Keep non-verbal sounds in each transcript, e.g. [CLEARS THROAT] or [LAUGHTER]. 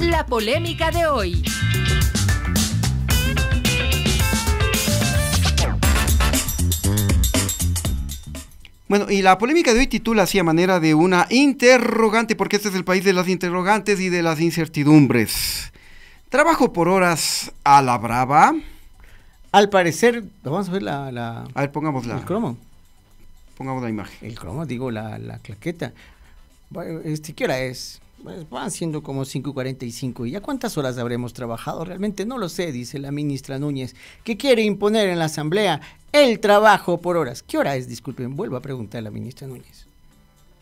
La polémica de hoy. Bueno, y la polémica de hoy titula así a manera de una interrogante, porque este es el país de las interrogantes y de las incertidumbres. Trabajo por horas a la brava. Al parecer, vamos a ver la... a ver, la... El cromo. Pongamos la imagen. El cromo, digo, la, la claqueta. Este, ¿Qué hora es? Pues van siendo como 5.45. ¿Y ya cuántas horas habremos trabajado? Realmente no lo sé, dice la ministra Núñez, que quiere imponer en la Asamblea el trabajo por horas. ¿Qué hora es? Disculpen, vuelvo a preguntar a la ministra Núñez.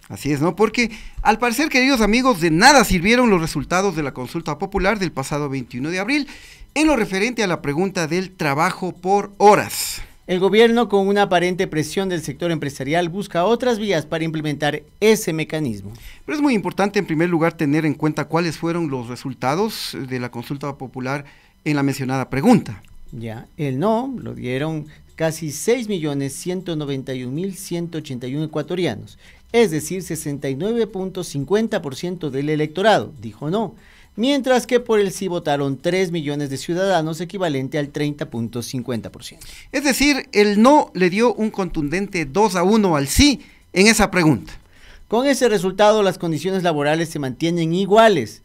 Así es, ¿no? Porque al parecer, queridos amigos, de nada sirvieron los resultados de la consulta popular del pasado 21 de abril en lo referente a la pregunta del trabajo por horas. El gobierno, con una aparente presión del sector empresarial, busca otras vías para implementar ese mecanismo. Pero es muy importante, en primer lugar, tener en cuenta cuáles fueron los resultados de la consulta popular en la mencionada pregunta. Ya, el no lo dieron casi 6.191.181 ecuatorianos, es decir, 69.50% del electorado dijo no mientras que por el sí votaron 3 millones de ciudadanos, equivalente al 30.50%. Es decir, el no le dio un contundente 2 a 1 al sí en esa pregunta. Con ese resultado, las condiciones laborales se mantienen iguales,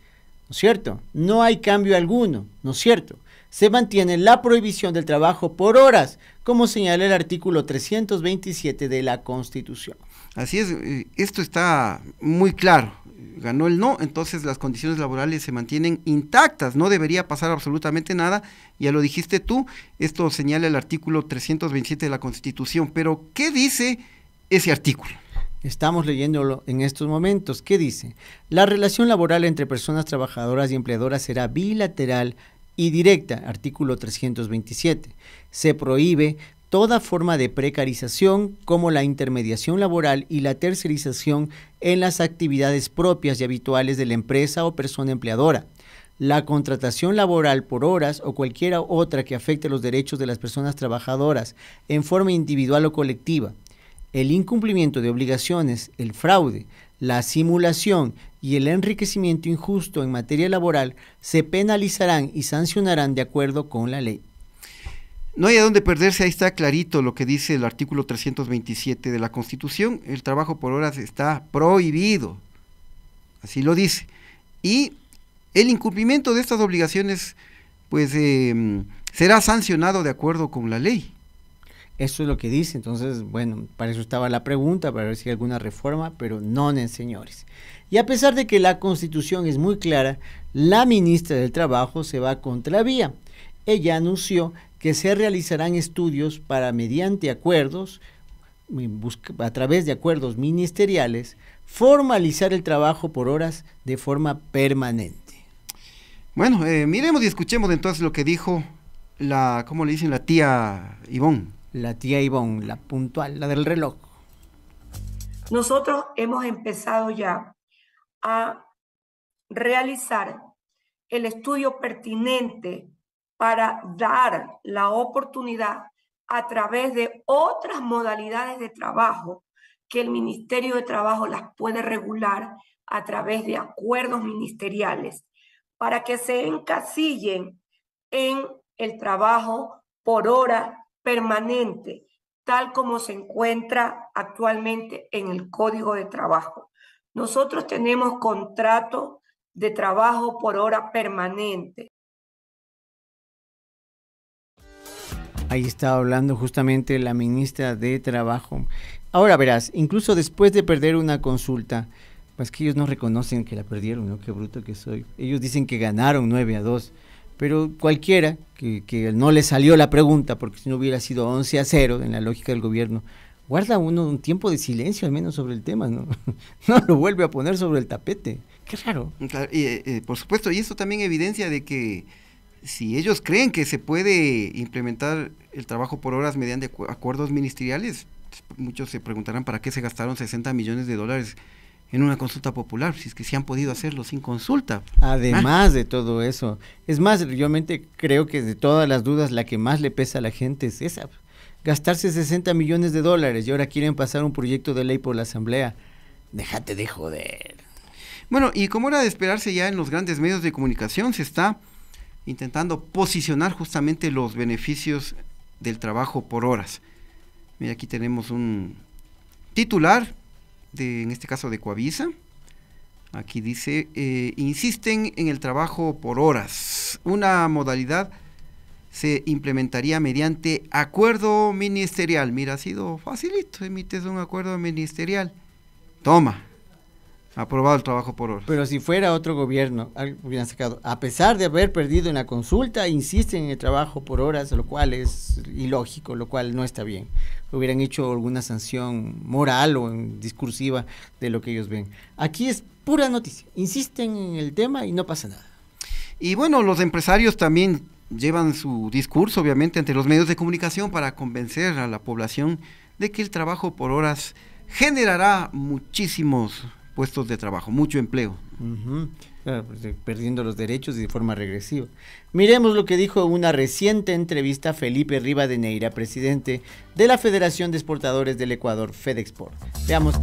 ¿no es cierto? No hay cambio alguno, ¿no es cierto? Se mantiene la prohibición del trabajo por horas, como señala el artículo 327 de la Constitución. Así es, eh, esto está muy claro ganó el no, entonces las condiciones laborales se mantienen intactas, no debería pasar absolutamente nada, ya lo dijiste tú, esto señala el artículo 327 de la Constitución, pero ¿qué dice ese artículo? Estamos leyéndolo en estos momentos. ¿Qué dice? La relación laboral entre personas trabajadoras y empleadoras será bilateral y directa, artículo 327. Se prohíbe toda forma de precarización como la intermediación laboral y la tercerización en las actividades propias y habituales de la empresa o persona empleadora. La contratación laboral por horas o cualquiera otra que afecte los derechos de las personas trabajadoras en forma individual o colectiva. El incumplimiento de obligaciones, el fraude, la simulación y el enriquecimiento injusto en materia laboral se penalizarán y sancionarán de acuerdo con la ley. No hay a dónde perderse, ahí está clarito lo que dice el artículo 327 de la Constitución, el trabajo por horas está prohibido, así lo dice. Y el incumplimiento de estas obligaciones, pues, em, será sancionado de acuerdo con la ley. Eso es lo que dice, entonces, bueno, para eso estaba la pregunta, para ver si hay alguna reforma, pero no, señores. Y a pesar de que la Constitución es muy clara, la ministra del Trabajo se va la vía. Ella anunció que se realizarán estudios para mediante acuerdos, a través de acuerdos ministeriales, formalizar el trabajo por horas de forma permanente. Bueno, eh, miremos y escuchemos entonces lo que dijo la, ¿cómo le dicen? La tía Ivón. La tía Ivón, la puntual, la del reloj. Nosotros hemos empezado ya a realizar el estudio pertinente para dar la oportunidad a través de otras modalidades de trabajo que el Ministerio de Trabajo las puede regular a través de acuerdos ministeriales para que se encasillen en el trabajo por hora permanente, tal como se encuentra actualmente en el Código de Trabajo. Nosotros tenemos contratos de trabajo por hora permanente Ahí estaba hablando justamente la ministra de Trabajo. Ahora verás, incluso después de perder una consulta, pues que ellos no reconocen que la perdieron, ¿no? Qué bruto que soy. Ellos dicen que ganaron 9 a 2, pero cualquiera que, no le salió la pregunta, porque si no hubiera sido 11 a 0 en la lógica del gobierno, guarda uno un tiempo de silencio al menos sobre el tema, ¿no? [LAUGHS] no lo vuelve a poner sobre el tapete. Qué raro. y, eh, eh, por supuesto, y eso también evidencia de que si ellos creen que se puede implementar el trabajo por horas mediante acuerdos ministeriales, pues, muchos se preguntarán para qué se gastaron 60 millones de dólares en una consulta popular, si es que se han podido hacerlo sin consulta. Además de todo eso, es más, realmente creo que de todas las dudas la que más le pesa a la gente es esa, gastarse 60 millones de dólares y ahora quieren pasar un proyecto de ley por la Asamblea. Déjate de joder. Bueno, y como era de esperarse ya en los grandes medios de comunicación, se está intentando posicionar justamente los beneficios del trabajo por horas. Mira, aquí tenemos un titular, de, en este caso de Coavisa. Aquí dice, eh, insisten en el trabajo por horas. Una modalidad se implementaría mediante acuerdo ministerial. Mira, ha sido facilito, emites un acuerdo ministerial. Toma, Aprobado el trabajo por horas. Pero si fuera otro gobierno, hubieran sacado. A pesar de haber perdido en la consulta, insisten en el trabajo por horas, lo cual es ilógico, lo cual no está bien. Hubieran hecho alguna sanción moral o discursiva de lo que ellos ven. Aquí es pura noticia. Insisten en el tema y no pasa nada. Y bueno, los empresarios también llevan su discurso, obviamente, ante los medios de comunicación para convencer a la población de que el trabajo por horas generará muchísimos puestos de trabajo, mucho empleo. Pues, eh, perdiendo los derechos de forma regresiva. Miremos lo que dijo en una reciente entrevista Felipe Riva Neira, presidente de la Federación de Exportadores del Ecuador, FedExport. Veamos.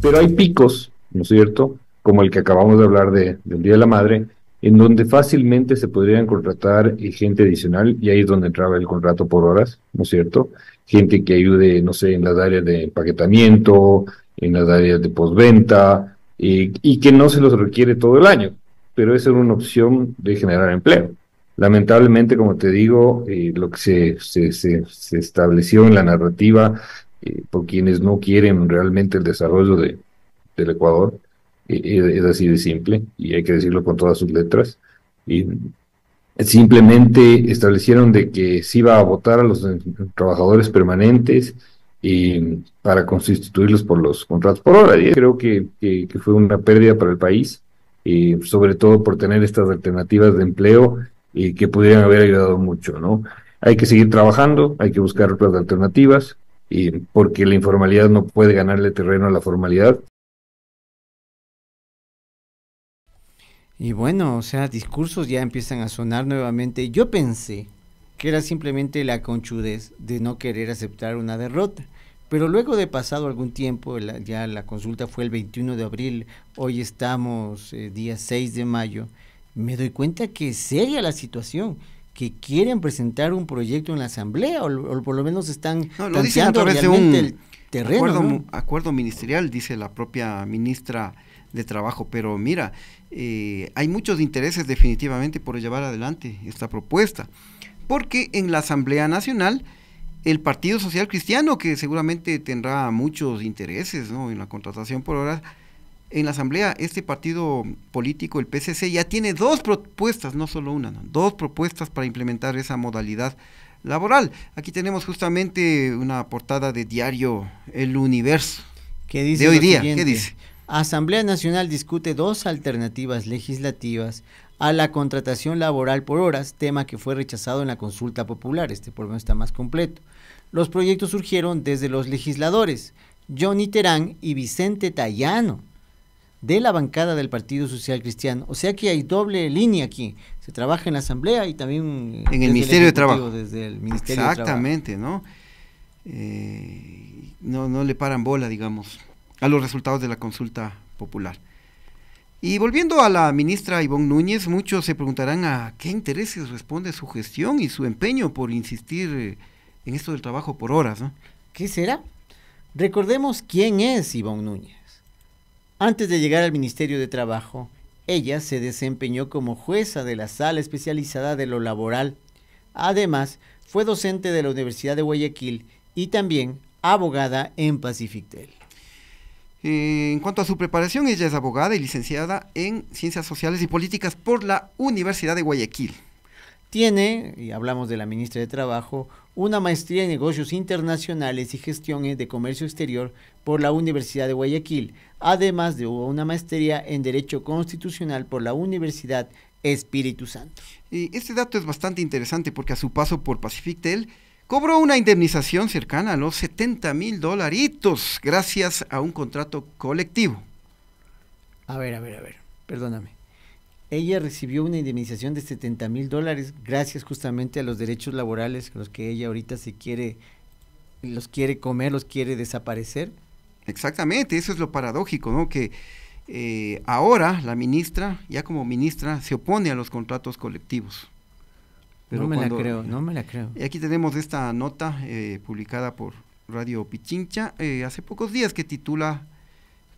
Pero hay picos, ¿no es cierto? Como el que acabamos de hablar de, del Día de la Madre, en donde fácilmente se podrían contratar gente adicional, y ahí es donde entraba el contrato por horas, ¿no es cierto? Gente que ayude, no sé, en las áreas de empaquetamiento, en las áreas de postventa, eh, y que no se los requiere todo el año, pero es una opción de generar empleo. Lamentablemente, como te digo, eh, lo que se, se, se, se, estableció en la narrativa eh, por quienes no quieren realmente el desarrollo de, del Ecuador es así de simple y hay que decirlo con todas sus letras. Y simplemente establecieron de que se iba a votar a los trabajadores permanentes y para constituirlos por los contratos por hora. Y eh, creo que, fue una pérdida para el país, y eh, sobre todo por tener estas alternativas de empleo y eh, que pudieran haber ayudado mucho. ¿no? Hay que seguir trabajando, hay que buscar otras alternativas, y porque la informalidad no puede ganarle terreno a la formalidad. Y bueno, o sea, discursos ya empiezan a sonar nuevamente. Yo pensé que era simplemente la conchudez de no querer aceptar una derrota pero luego de pasado algún tiempo, ya la consulta fue el 21 de abril, hoy estamos eh, día 6 de mayo, me doy cuenta que es seria la situación que quieren presentar un proyecto en la asamblea o, por lo menos están lo un el terreno, acuerdo, acuerdo, ministerial dice la propia ministra de trabajo pero mira eh, hay muchos intereses definitivamente por llevar adelante esta propuesta porque en la asamblea nacional el Partido Social Cristiano, que seguramente tendrá muchos intereses en la contratación por horas. En la Asamblea, este partido político, el PCC, ya tiene dos propuestas, no solo una, dos propuestas para implementar esa modalidad laboral. Aquí tenemos justamente una portada de diario El Universo. ¿Qué dice de hoy día? ¿Qué dice? Asamblea Nacional discute dos alternativas legislativas a la contratación laboral por horas, tema que fue rechazado en la consulta popular. Este problema está más completo. Los proyectos surgieron desde los legisladores Johnny Terán y Vicente Tallano de la bancada del Partido Social Cristiano. O sea que hay doble línea aquí. Se trabaja en la Asamblea y también eh, en el Ministerio de Trabajo. Desde el Ministerio Exactamente, de Trabajo. ¿no? Eh, no, no le paran bola, digamos a los resultados de la consulta popular. Y volviendo a la ministra Ivonne Núñez, muchos se preguntarán a qué intereses responde su gestión y su empeño por insistir eh, en esto del trabajo por horas. ¿Qué será? Recordemos quién es Ivonne Núñez. Antes de llegar al Ministerio de Trabajo, ella se desempeñó como jueza de la sala especializada de lo laboral. Además, fue docente de la Universidad de Guayaquil y también abogada en Pacific Pacifictel en cuanto a su preparación, ella es abogada y licenciada en Ciencias Sociales y Políticas por la Universidad de Guayaquil. Tiene, y hablamos de la ministra de Trabajo, una maestría en negocios internacionales y Gestiones eh, de comercio exterior por la Universidad de Guayaquil, además de una maestría en Derecho Constitucional por la Universidad Espíritu Santo. Y este dato es bastante interesante porque a su paso por Pacifictel, cobró una indemnización cercana a los 70 mil dolaritos gracias a un contrato colectivo. A ver, a ver, a ver, perdóname. Ella recibió una indemnización de 70 mil dólares gracias justamente a los derechos laborales, los que ella ahorita se quiere, los quiere comer, los quiere desaparecer. Exactamente, eso es lo paradójico, ¿no? Que eh, ahora la ministra, ya como ministra, se opone a los contratos colectivos no me la creo, no me la creo. Y Aquí tenemos esta nota eh, publicada por Radio Pichincha eh, hace pocos días que titula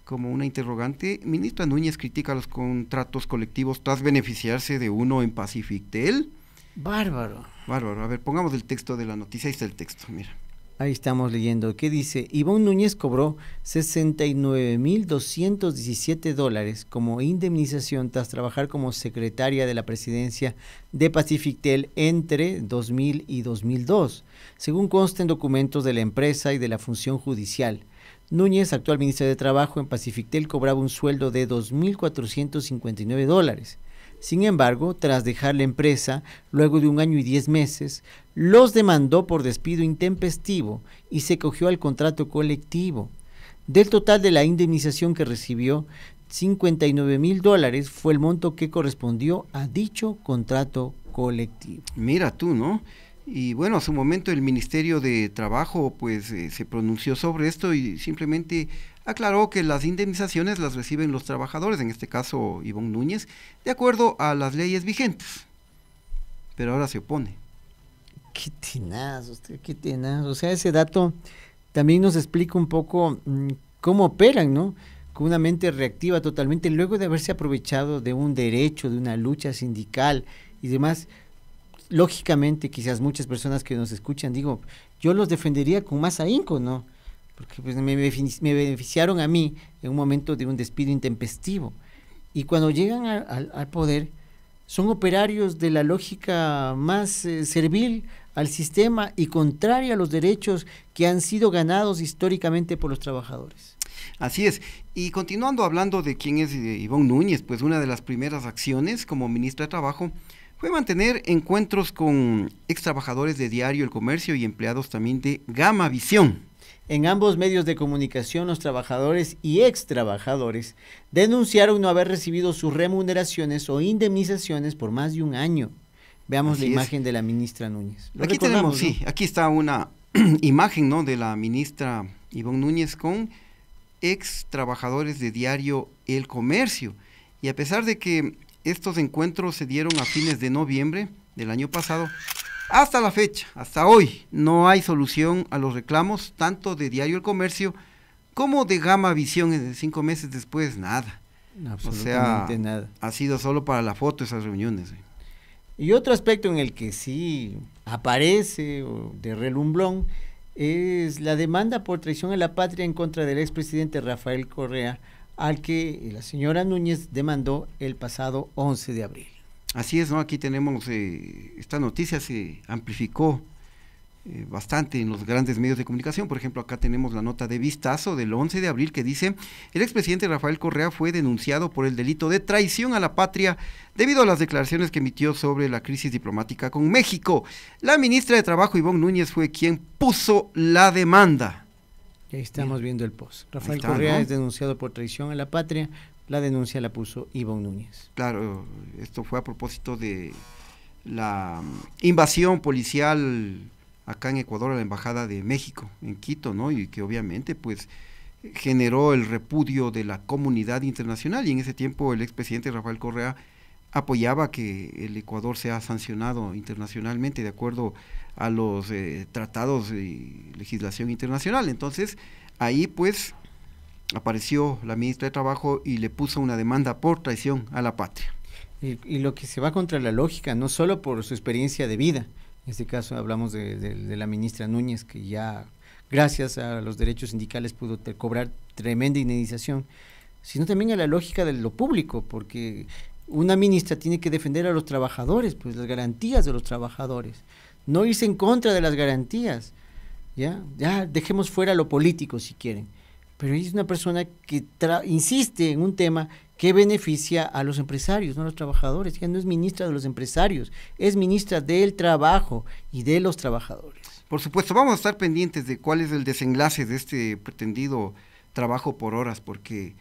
como una interrogante, Ministro Núñez critica los contratos colectivos tras beneficiarse de uno en Pacifictel. Bárbaro. Bárbaro. A ver, pongamos el texto de la noticia. Ahí está el texto, mira. Ahí estamos leyendo. ¿Qué dice? Ivonne Núñez cobró 69.217 dólares como indemnización tras trabajar como secretaria de la presidencia de Pacifictel entre 2000 y 2002, según consta en documentos de la empresa y de la función judicial. Núñez, actual ministro de Trabajo en Pacifictel, cobraba un sueldo de 2.459 dólares. Sin embargo, tras dejar la empresa, luego de un año y diez meses, los demandó por despido intempestivo y se cogió al contrato colectivo. Del total de la indemnización que recibió, 59 mil dólares fue el monto que correspondió a dicho contrato colectivo. Mira tú, ¿no? Y bueno, a su momento el Ministerio de Trabajo pues eh, se pronunció sobre esto y simplemente aclaró que las indemnizaciones las reciben los trabajadores, en este caso Ivonne Núñez, de acuerdo a las leyes vigentes. Pero ahora se opone. Qué tenaz, usted, qué tenaz. O sea, ese dato también nos explica un poco mm, cómo operan, ¿no? Con una mente reactiva totalmente, luego de haberse aprovechado de un derecho, de una lucha sindical y demás. Lógicamente, quizás muchas personas que nos escuchan, digo, yo los defendería con más ahínco, ¿no? porque pues, me, beneficiaron a mí en un momento de un despido intempestivo. Y cuando llegan al poder, son operarios de la lógica más eh, servil al sistema y contraria a los derechos que han sido ganados históricamente por los trabajadores. Así es. Y continuando hablando de quién es eh, Ivonne Núñez, pues una de las primeras acciones como ministra de Trabajo fue mantener encuentros con ex trabajadores de Diario El Comercio y empleados también de Gama Visión. En ambos medios de comunicación, los trabajadores y ex trabajadores denunciaron no haber recibido sus remuneraciones o indemnizaciones por más de un año. Veamos la imagen de la ministra Núñez. aquí tenemos, sí, aquí está una [CLEARS THROAT] imagen ¿no? de la ministra Ivonne Núñez con ex trabajadores de diario El Comercio. Y a pesar de que estos encuentros se dieron a fines de noviembre del año pasado, hasta la fecha, hasta hoy, no hay solución a los reclamos tanto de Diario El Comercio como de Gama Visión. Cinco meses después, nada. o sea, nada. Ha sido solo para la foto esas reuniones. Y otro aspecto en el que sí aparece de relumbrón es la demanda por traición a la patria en contra del expresidente Rafael Correa, al que la señora Núñez demandó el pasado 11 de abril. Así es, ¿no? Aquí tenemos, eh, esta noticia se amplificó eh, bastante en los grandes medios de comunicación. Por ejemplo, acá tenemos la nota de vistazo del 11 de abril que dice, el expresidente Rafael Correa fue denunciado por el delito de traición a la patria debido a las declaraciones que emitió sobre la crisis diplomática con México. La ministra de Trabajo, Ivonne Núñez, fue quien puso la demanda. Ahí estamos viendo el post. Rafael Correa es denunciado por traición a la patria la denuncia la puso Ivonne Núñez. Claro, esto fue a propósito de la invasión policial acá en Ecuador a la Embajada de México, en Quito, ¿no? Y que obviamente, pues, generó el repudio de la comunidad internacional. Y en ese tiempo el expresidente Rafael Correa apoyaba que el Ecuador sea sancionado internacionalmente de acuerdo a los eh, tratados y legislación internacional. Entonces, ahí pues apareció la ministra de Trabajo y le puso una demanda por traición a la patria. Y, lo que se va contra la lógica, no solo por su experiencia de vida, en este caso hablamos de, la ministra Núñez, que ya gracias a los derechos sindicales pudo cobrar tremenda indemnización, sino también a la lógica de lo público, porque una ministra tiene que defender a los trabajadores, pues las garantías de los trabajadores, no irse en contra de las garantías, ¿ya? Ya dejemos fuera lo político si quieren pero es una persona que insiste en un tema que beneficia a los empresarios, no a los trabajadores. Ya no es ministra de los empresarios, es ministra del trabajo y de los trabajadores. Por supuesto, vamos a estar pendientes de cuál es el desenlace de este pretendido trabajo por horas, porque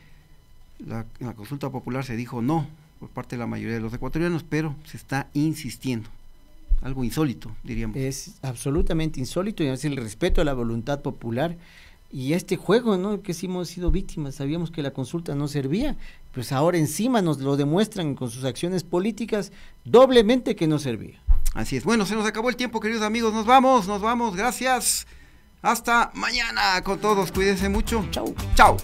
la, la consulta popular se dijo no por parte de la mayoría de los ecuatorianos, pero se está insistiendo. Algo insólito, diríamos. Es absolutamente insólito y es el respeto a la voluntad popular y este juego, ¿no? Que sí hemos sido víctimas, sabíamos que la consulta no servía, pues ahora encima nos lo demuestran con sus acciones políticas doblemente que no servía. Así es. Bueno, se nos acabó el tiempo, queridos amigos. Nos vamos, nos vamos. Gracias. Hasta mañana con todos. Cuídense mucho. Chau. Chau.